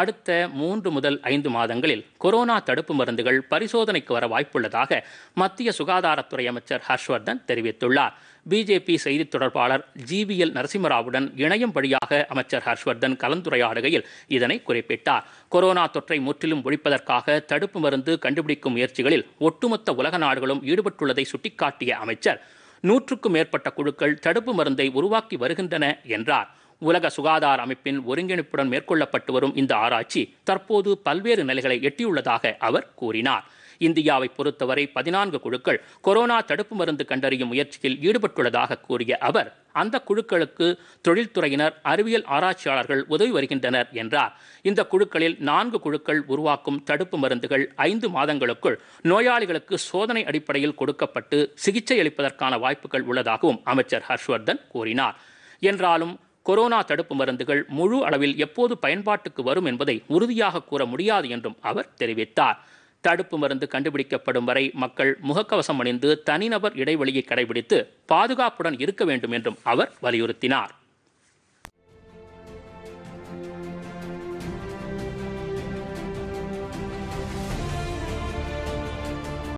அடுத்த மூன்று முதல் ஐந்து மாதங்களில் கொரோனா தடுப்பு மருந்துகள் பரிசோதனைக்கு வர வாய்ப்புள்ளதாக மத்திய சுகாதாரத்துறை அமைச்சர் ஹர்ஷ்வர்தன் தெரிவித்துள்ளார் பிஜேபி செய்தி தொடர்பாளர் ஜி வி எல் நரசிம்மராவுடன் இணையம் வழியாக அமைச்சர் ஹர்ஷ்வர்தன் கலந்துரையாடுகையில் இதனை குறிப்பிட்டார் கொரோனா தொற்றை முற்றிலும் ஒழிப்பதற்காக தடுப்பு மருந்து கண்டுபிடிக்கும் முயற்சிகளில் ஒட்டுமொத்த உலக நாடுகளும் ஈடுபட்டுள்ளதை சுட்டிக்காட்டிய அமைச்சர் நூற்றுக்கும் மேற்பட்ட குழுக்கள் தடுப்பு மருந்தை உருவாக்கி வருகின்றன என்றார் உலக சுகாதார அமைப்பின் ஒருங்கிணைப்புடன் மேற்கொள்ளப்பட்டு வரும் இந்த ஆராய்ச்சி தற்போது பல்வேறு நிலைகளை எட்டியுள்ளதாக அவர் கூறினார் இந்தியாவை பொறுத்தவரை பதினான்கு குழுக்கள் கொரோனா தடுப்பு மருந்து கண்டறியும் முயற்சியில் ஈடுபட்டுள்ளதாக கூறிய அவர் அந்த குழுக்களுக்கு தொழில்துறையினர் அறிவியல் ஆராய்ச்சியாளர்கள் உதவி வருகின்றனர் என்றார் இந்த குழுக்களில் நான்கு குழுக்கள் உருவாக்கும் தடுப்பு மருந்துகள் ஐந்து மாதங்களுக்குள் நோயாளிகளுக்கு சோதனை அடிப்படையில் கொடுக்கப்பட்டு சிகிச்சை அளிப்பதற்கான வாய்ப்புகள் உள்ளதாகவும் அமைச்சர் ஹர்ஷ்வர்தன் கூறினார் என்றாலும் கொரோனா தடுப்பு மருந்துகள் முழு அளவில் எப்போது பயன்பாட்டுக்கு வரும் என்பதை உறுதியாக கூற முடியாது என்றும் அவர் தெரிவித்தார் தடுப்பு மருந்து கண்டுபிடிக்கப்படும் வரை மக்கள் முகக்கவசம் அணிந்து தனிநபர் இடைவெளியை கடைபிடித்து பாதுகாப்புடன் இருக்க வேண்டும் என்றும் அவர் வலியுறுத்தினார்